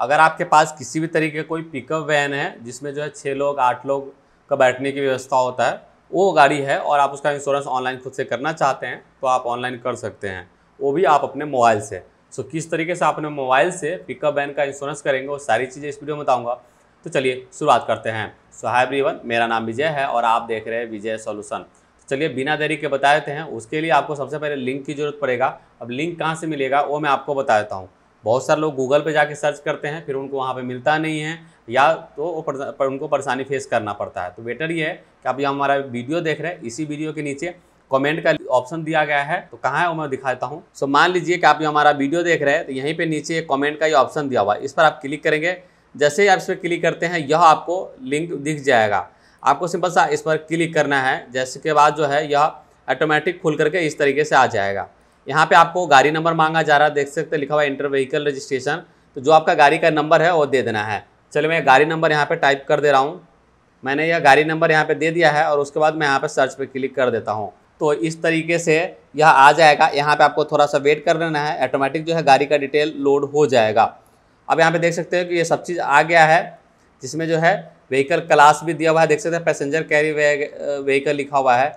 अगर आपके पास किसी भी तरीके का कोई पिकअप वैन है जिसमें जो है छः लोग आठ लोग का बैठने की व्यवस्था होता है वो गाड़ी है और आप उसका इंश्योरेंस ऑनलाइन खुद से करना चाहते हैं तो आप ऑनलाइन कर सकते हैं वो भी आप अपने मोबाइल से सो किस तरीके से आपने मोबाइल से पिकअप वैन का इंश्योरेंस करेंगे वो सारी चीज़ें इस वीडियो में बताऊँगा तो चलिए शुरुआत करते हैं सो हाई एवरीवन मेरा नाम विजय है और आप देख रहे हैं विजय सोलूसन तो चलिए बिना देरी के बता देते हैं उसके लिए आपको सबसे पहले लिंक की जरूरत पड़ेगा अब लिंक कहाँ से मिलेगा वो मैं आपको बता देता हूँ बहुत सारे लोग गूगल पे जाके सर्च करते हैं फिर उनको वहाँ पे मिलता नहीं है या तो वो पर, उनको परेशानी फेस करना पड़ता है तो बेटर ये है कि आप ये हमारा वीडियो देख रहे हैं इसी वीडियो के नीचे कमेंट का ऑप्शन दिया गया है तो कहाँ है वो मैं दिखाता हूँ सो मान लीजिए कि आप ये हमारा वीडियो देख रहे हैं तो यहीं पर नीचे कॉमेंट का ये ऑप्शन दिया हुआ है इस पर आप क्लिक करेंगे जैसे ही आप इस पर क्लिक करते हैं यह आपको लिंक दिख जाएगा आपको सिंपल सा इस पर क्लिक करना है जैसे के बाद जो है यह ऑटोमेटिक खुल करके इस तरीके से आ जाएगा यहाँ पे आपको गाड़ी नंबर मांगा जा रहा है देख सकते लिखा हुआ इंटर व्हीकल रजिस्ट्रेशन तो जो आपका गाड़ी का नंबर है वो दे देना है चलिए मैं गाड़ी नंबर यहाँ पर टाइप कर दे रहा हूँ मैंने यह गाड़ी नंबर यहाँ पर दे दिया है और उसके बाद मैं यहाँ पर सर्च पर क्लिक कर देता हूँ तो इस तरीके से यह आ जाएगा यहाँ पर आपको थोड़ा सा वेट कर लेना है ऑटोमेटिक जो है गाड़ी का डिटेल लोड हो जाएगा अब यहाँ पर देख सकते हो कि ये सब चीज़ आ गया है जिसमें जो है व्हीकल क्लास भी दिया हुआ है देख सकते हैं पैसेंजर कैरी व्हीकल लिखा हुआ है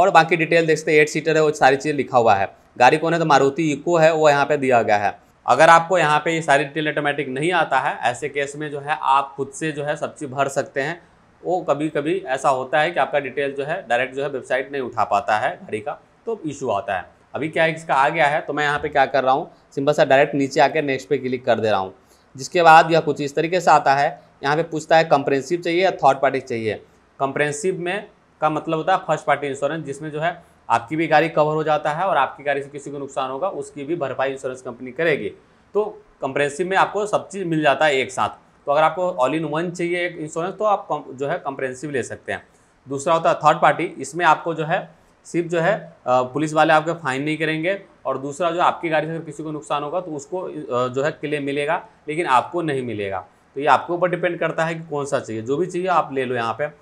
और बाकी डिटेल देख सकते हैं एट सीटर है वो सारी चीज़ लिखा हुआ है गाड़ी कौन है तो मारुति इको है वो यहाँ पे दिया गया है अगर आपको यहाँ पे ये सारी डिटेल ऑटोमेटिक नहीं आता है ऐसे केस में जो है आप खुद से जो है सब चीज़ भर सकते हैं वो कभी कभी ऐसा होता है कि आपका डिटेल जो है डायरेक्ट जो है वेबसाइट नहीं उठा पाता है गाड़ी का तो इशू आता है अभी क्या इसका आ गया है तो मैं यहाँ पर क्या कर रहा हूँ सिंपल सा डायरेक्ट नीचे आकर नेक्स्ट पर क्लिक कर दे रहा हूँ जिसके बाद यह कुछ इस तरीके से आता है यहाँ पर पूछता है कंप्रेंसिव चाहिए या थर्ड पार्टी चाहिए कंप्रेंसिव में का मतलब होता है फर्स्ट पार्टी इंश्योरेंस जिसमें जो है आपकी भी गाड़ी कवर हो जाता है और आपकी गाड़ी से किसी को नुकसान होगा उसकी भी भरपाई इंश्योरेंस कंपनी करेगी तो कंप्रेंसिव में आपको सब चीज़ मिल जाता है एक साथ तो अगर आपको ऑल इन वन चाहिए एक इंश्योरेंस तो आप जो है कंप्रेंसिव ले सकते हैं दूसरा होता है थर्ड पार्टी इसमें आपको जो है सिर्फ जो है पुलिस वाले आपके फाइन नहीं करेंगे और दूसरा जो आपकी गाड़ी से अगर किसी को नुकसान होगा तो उसको जो है क्लेम मिलेगा लेकिन आपको नहीं मिलेगा तो ये आपके ऊपर डिपेंड करता है कि कौन सा चाहिए जो भी चाहिए आप ले लो यहाँ पर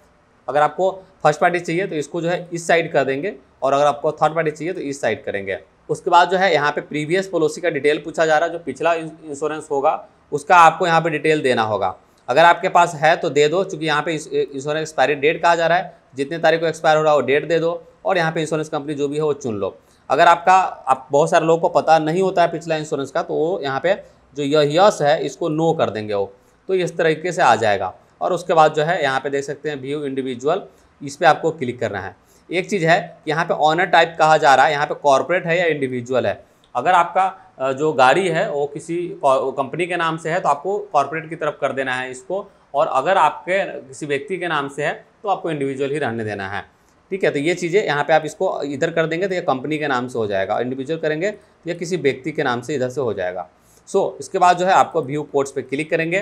अगर आपको फर्स्ट पार्टी चाहिए तो इसको जो है इस साइड कर देंगे और अगर आपको थर्ड पार्टी चाहिए तो इस साइड करेंगे उसके बाद जो है यहाँ पे प्रीवियस पॉलिसी का डिटेल पूछा जा रहा है जो पिछला इंश्योरेंस होगा उसका आपको यहाँ पे डिटेल देना होगा अगर आपके पास है तो दे दो क्योंकि यहाँ पे इंश्योरेंस एक्सपायरी डेट कहा जा रहा है जितने तारीख को एक्सपायर हो रहा है वो डेट दे दो और यहाँ पे इंश्योरेंस कंपनी जो भी है वो चुन लो अगर आपका आप बहुत सारे लोगों को पता नहीं होता है पिछला इंश्योरेंस का तो वो यहाँ पे जो यस है इसको नो कर देंगे वो तो इस तरीके से आ जाएगा और उसके बाद जो है यहाँ पे देख सकते हैं व्यू इंडिविजुअल इस पर आपको क्लिक करना है एक चीज़ है कि यहाँ पे ऑनर टाइप कहा जा रहा है यहाँ पे कॉरपोरेट है या इंडिविजुअल है अगर आपका जो गाड़ी है वो किसी कंपनी के नाम से है तो आपको कॉरपोरेट की तरफ कर देना है इसको और अगर आपके किसी व्यक्ति के नाम से है तो आपको इंडिविजुअल ही रहने देना है ठीक है तो ये चीज़ें यहाँ पे आप इसको इधर कर देंगे तो ये कंपनी के नाम से हो जाएगा इंडिविजुअल करेंगे तो किसी व्यक्ति के नाम से इधर से हो जाएगा सो so, इसके बाद जो है आपको व्यू कोड्स पे क्लिक करेंगे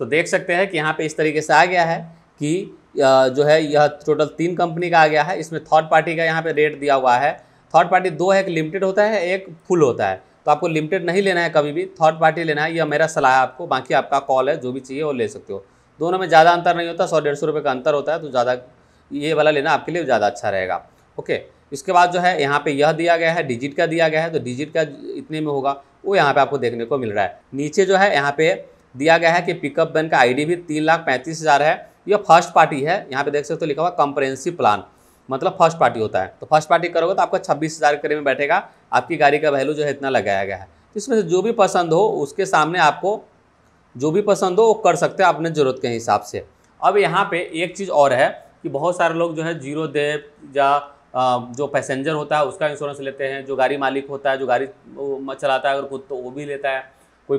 तो देख सकते हैं कि यहाँ पे इस तरीके से आ गया है कि जो है यह टोटल तीन कंपनी का आ गया है इसमें थर्ड पार्टी का यहाँ पे रेट दिया हुआ है थर्ड पार्टी दो है एक लिमिटेड होता है एक फुल होता है तो आपको लिमिटेड नहीं लेना है कभी भी थर्ड पार्टी लेना है यह मेरा सलाह है आपको बाकी आपका कॉल है जो भी चाहिए वो ले सकते हो दोनों में ज़्यादा अंतर नहीं होता सौ डेढ़ सौ रुपये का अंतर होता है तो ज़्यादा ये वाला लेना आपके लिए ज़्यादा अच्छा रहेगा ओके इसके बाद जो है यहाँ पे यह दिया गया है डिजिट का दिया गया है तो डिजिट का इतने में होगा वो यहाँ पे आपको देखने को मिल रहा है नीचे जो है यहाँ पे दिया गया है कि पिकअप वैन का आईडी भी तीन लाख पैंतीस हज़ार है यह फर्स्ट पार्टी है यहाँ पे देख सकते हो तो लिखा हुआ कंप्रेंसिव प्लान मतलब फर्स्ट पार्टी होता है तो फर्स्ट पार्टी करोगे तो आपका छब्बीस हज़ार करीब में बैठेगा आपकी गाड़ी का वैल्यू जो है इतना लगाया गया है तो इसमें से जो भी पसंद हो उसके सामने आपको जो भी पसंद हो वो कर सकते हैं अपने ज़रूरत के हिसाब से अब यहाँ पर एक चीज़ और है कि बहुत सारे लोग जो है जीरो दे या जो पैसेंजर होता है उसका इंश्योरेंस लेते हैं जो गाड़ी मालिक होता है जो गाड़ी चलाता है अगर खुद तो वो भी लेता है कोई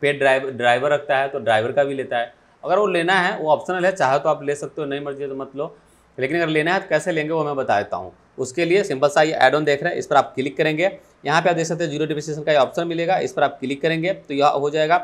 पेड ड्राइवर ड्राइवर रखता है तो ड्राइवर का भी लेता है अगर वो लेना है वो ऑप्शनल है चाहे तो आप ले सकते हो नहीं मर्जी है तो मत लो लेकिन अगर लेना है तो कैसे लेंगे वो मैं बता देता हूँ उसके लिए सिंपल सा ये एड ऑन देख रहे हैं इस पर आप क्लिक करेंगे यहाँ पे आप देख सकते हैं जीरो डिप्रिसिएशन का ये ऑप्शन मिलेगा इस पर आप क्लिक करेंगे तो यह हो जाएगा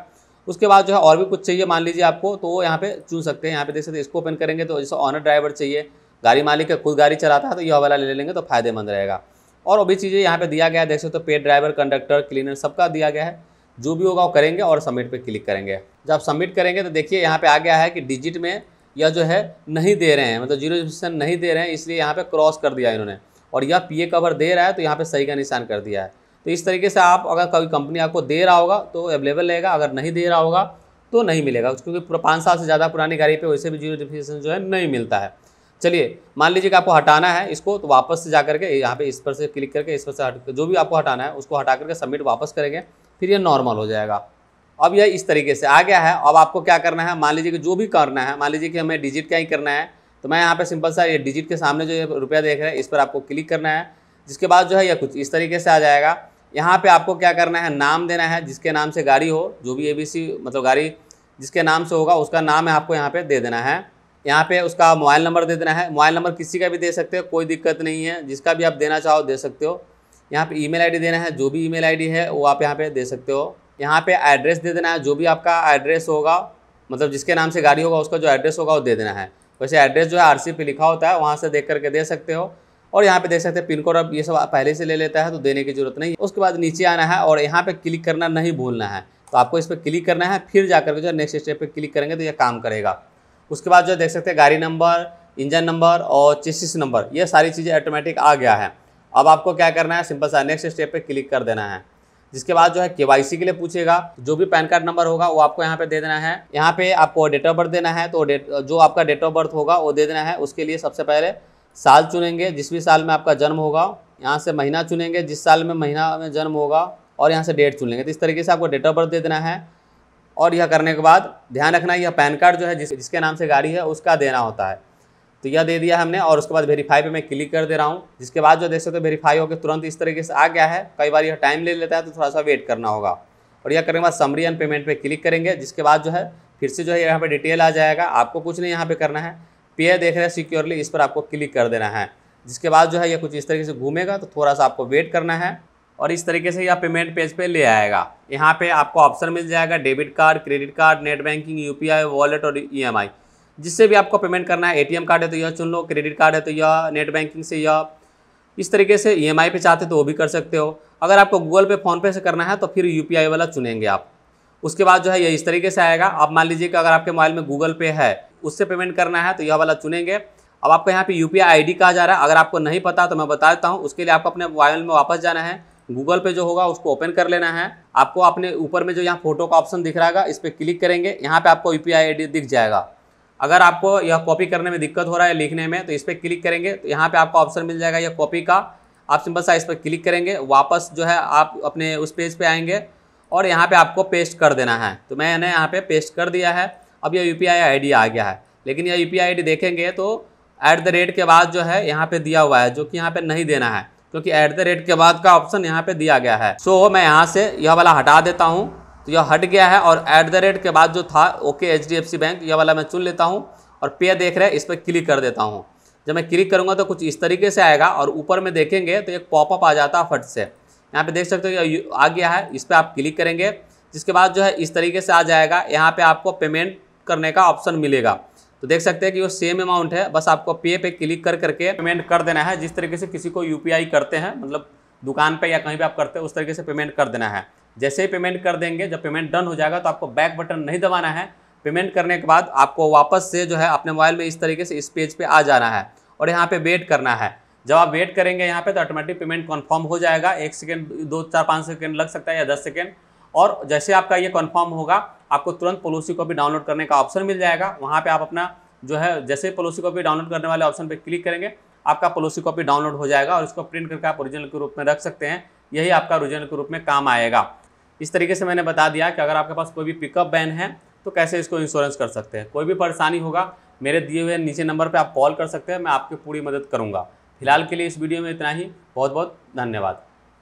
उसके बाद जो है और भी कुछ चाहिए मान लीजिए आपको तो वो यहाँ पे चुन सकते हैं यहाँ पे देख सकते हैं इसको ओपन करेंगे तो जैसे ऑनर ड्राइवर चाहिए गाड़ी मालिक का खुद गाड़ी चलाता है तो यह वाला ले लेंगे तो फायदेमंद रहेगा और वो भी चीज़ें यहाँ पर दिया गया है देख सकते हो पेड ड्राइवर कंडक्टर क्लीनर सबका दिया गया है जो भी होगा वो करेंगे और सबमिट पे क्लिक करेंगे जब सबमिट करेंगे तो देखिए यहाँ पे आ गया है कि डिजिट में यह जो है नहीं दे रहे हैं मतलब जीरो रजिस्ट्रेशन नहीं दे रहे हैं इसलिए यहाँ पे क्रॉस कर दिया इन्होंने और यह पीए कवर दे रहा है तो यहाँ पे सही का निशान कर दिया है तो इस तरीके से आप अगर कोई कंपनी आपको दे रहा होगा तो अवेलेबल रहेगा अगर नहीं दे रहा होगा तो नहीं मिलेगा क्योंकि पूरा पाँच साल से ज़्यादा पुरानी गाड़ी पर वैसे भी जीरो रजिस्ट्रेशन जो है नहीं मिलता है चलिए मान लीजिए कि आपको हटाना है इसको तो वापस से जा करके यहाँ पे इस पर से क्लिक करके इस पर से हट जो भी आपको हटाना है उसको हटा करके सबमिट वापस करेंगे फिर ये नॉर्मल हो जाएगा अब यह इस तरीके से आ गया है अब आपको क्या करना है मान लीजिए कि जो भी करना है मान लीजिए कि हमें डिजिट का ही करना है तो मैं यहाँ पे सिंपल सा ये डिजिट के सामने जो ये रुपया देख रहे हैं इस पर आपको क्लिक करना है जिसके बाद जो है यह कुछ इस तरीके से आ जाएगा यहाँ पे आपको क्या करना है नाम देना है जिसके नाम से गाड़ी हो जो भी ए मतलब गाड़ी जिसके नाम से होगा उसका नाम है आपको यहाँ पर दे देना है यहाँ पे उसका मोबाइल नंबर दे देना है मोबाइल नंबर किसी का भी दे सकते हो कोई दिक्कत नहीं है जिसका भी आप देना चाहो दे सकते हो यहाँ पे ईमेल आईडी देना है जो भी ईमेल आईडी है वो आप यहाँ पे दे सकते हो यहाँ पे एड्रेस दे देना है जो भी आपका एड्रेस होगा मतलब जिसके नाम से गाड़ी होगा उसका जो एड्रेस होगा वो दे देना है वैसे एड्रेस जो है आर पे लिखा होता है वहाँ से देख करके दे सकते हो और यहाँ पे देख सकते हैं पिन कोड अब ये सब पहले से ले लेता है तो देने की जरूरत नहीं उसके बाद नीचे आना है और यहाँ पे क्लिक करना नहीं भूलना है तो आपको इस पर क्लिक करना है फिर जा करके जो नेक्स्ट स्टेप पे क्लिक करेंगे तो ये काम करेगा उसके बाद जो देख सकते हैं गाड़ी नंबर इंजन नंबर और चेसिस नंबर ये सारी चीज़ें ऑटोमेटिक आ गया है अब आपको क्या करना है सिंपल सा नेक्स्ट स्टेप पे क्लिक कर देना है जिसके बाद जो है के के लिए पूछेगा जो भी पैन कार्ड नंबर होगा वो आपको यहाँ पे दे देना है यहाँ पे आपको डेट ऑफ बर्थ देना है तो डेट जो आपका डेट ऑफ बर्थ होगा वो दे देना है उसके लिए सबसे पहले साल चुनेंगे जिस भी साल में आपका जन्म होगा यहाँ से महीना चुनेंगे जिस साल में महीना में जन्म होगा और यहाँ से डेट चुनेंगे तो इस तरीके से आपको डेट ऑफ बर्थ दे देना है और यह करने के बाद ध्यान रखना यह पैन कार्ड जो है जिस जिसके नाम से गाड़ी है उसका देना होता है तो यह दे दिया हमने और उसके बाद वेरीफाई पे मैं क्लिक कर दे रहा हूँ जिसके बाद जो देख सकते हो वेरीफाई होकर तुरंत इस तरीके से आ गया है कई बार यह टाइम ले लेता है तो थोड़ा सा वेट करना होगा और यह करने के बाद समरी एंड पेमेंट पे क्लिक करेंगे जिसके बाद जो है फिर से जो है यहाँ पर डिटेल आ जाएगा आपको कुछ नहीं यहाँ पर करना है पे देख रहे हैं सिक्योरली इस पर आपको क्लिक कर देना है जिसके बाद जो है यह कुछ इस तरीके से घूमेगा तो थोड़ा सा आपको वेट करना है और इस तरीके से यह पेमेंट पेज पे ले आएगा यहाँ पे आपको ऑप्शन मिल जाएगा debit card credit card net banking UPI wallet और ईएमआई e जिससे भी आपको पेमेंट करना है एटीएम कार्ड है तो यह चुन लो क्रेडिट कार्ड है तो यह नेट बैंकिंग से यह इस तरीके से ई e पे चाहते तो वो भी कर सकते हो अगर आपको गूगल पे फ़ोनपे से करना है तो फिर यू वाला चुनेंगे आप उसके बाद जो है ये इस तरीके से आएगा आप मान लीजिए कि अगर आपके मोबाइल में गूगल पे है उससे पेमेंट करना है तो यह वाला चुनेंगे अब आपको यहाँ पे यू पी कहा जा रहा है अगर आपको नहीं पता तो मैं बता देता हूँ उसके लिए आपको अपने मोबाइल में वापस जाना है गूगल पे जो होगा उसको ओपन कर लेना है आपको अपने ऊपर में जो यहाँ फोटो का ऑप्शन दिख रहा है इस पर क्लिक करेंगे यहाँ पे आपको यू पी दिख जाएगा अगर आपको यह कॉपी करने में दिक्कत हो रहा है लिखने में तो इस पर क्लिक करेंगे तो यहाँ पर आपको ऑप्शन मिल जाएगा यह कॉपी का आप सिंपल सा इस पर क्लिक करेंगे वापस जो है आप अपने उस पेज पे आएंगे और यहाँ पे आपको पेस्ट कर देना है तो मैंने यहाँ पे पेस्ट कर दिया है अब यह यू पी आ गया है लेकिन यह यू पी देखेंगे तो ऐट द रेट के बाद जो है यहाँ पर दिया हुआ है जो कि यहाँ पर नहीं देना है क्योंकि ऐट द रेट के बाद का ऑप्शन यहाँ पर दिया गया है सो मैं यहाँ से यह वाला हटा देता हूँ तो यह हट गया है और ऐट द रेट के बाद जो था okay H D F C bank यह वाला मैं चुन लेता हूँ और पे देख रहे हैं इस पर क्लिक कर देता हूँ जब मैं क्लिक करूँगा तो कुछ इस तरीके से आएगा और ऊपर में देखेंगे तो एक पॉपअप आ जाता है फट से यहाँ पे देख सकते हो कि आ गया है इस पर आप क्लिक करेंगे जिसके बाद जो है इस तरीके से आ जाएगा यहाँ पे आपको पेमेंट करने का ऑप्शन मिलेगा तो देख सकते हैं कि वो सेम अमाउंट है बस आपको पे पे क्लिक कर करके पेमेंट कर देना है जिस तरीके से किसी को यूपीआई करते हैं मतलब दुकान पे या कहीं पे आप करते हैं उस तरीके से पेमेंट कर देना है जैसे ही पेमेंट कर देंगे जब पेमेंट डन हो जाएगा तो आपको बैक बटन नहीं दबाना है पेमेंट करने के बाद आपको वापस से जो है अपने मोबाइल में इस तरीके से इस पेज पे आ जाना है और यहाँ पे वेट करना है जब आप वेट करेंगे यहाँ पे तो ऑटोमेटिक पेमेंट कन्फर्म हो जाएगा एक सेकेंड दो चार पाँच सेकेंड लग सकता है या दस सेकेंड और जैसे आपका ये कन्फर्म होगा आपको तुरंत पॉलिसी को भी डाउनलोड करने का ऑप्शन मिल जाएगा वहाँ पर आप अपना जो है जैसे पॉलिसी कॉपी डाउनलोड करने वाले ऑप्शन पर क्लिक करेंगे आपका पॉलिसी कॉपी डाउनलोड हो जाएगा और इसको प्रिंट करके आप ओरिजिनल के रूप में रख सकते हैं यही आपका ओरिजिनल के रूप में काम आएगा इस तरीके से मैंने बता दिया कि अगर आपके पास कोई भी पिकअप वैन है तो कैसे इसको इंश्योरेंस कर सकते हैं कोई भी परेशानी होगा मेरे दिए हुए नीचे नंबर पर आप कॉल कर सकते हैं मैं आपकी पूरी मदद करूँगा फिलहाल के लिए इस वीडियो में इतना ही बहुत बहुत धन्यवाद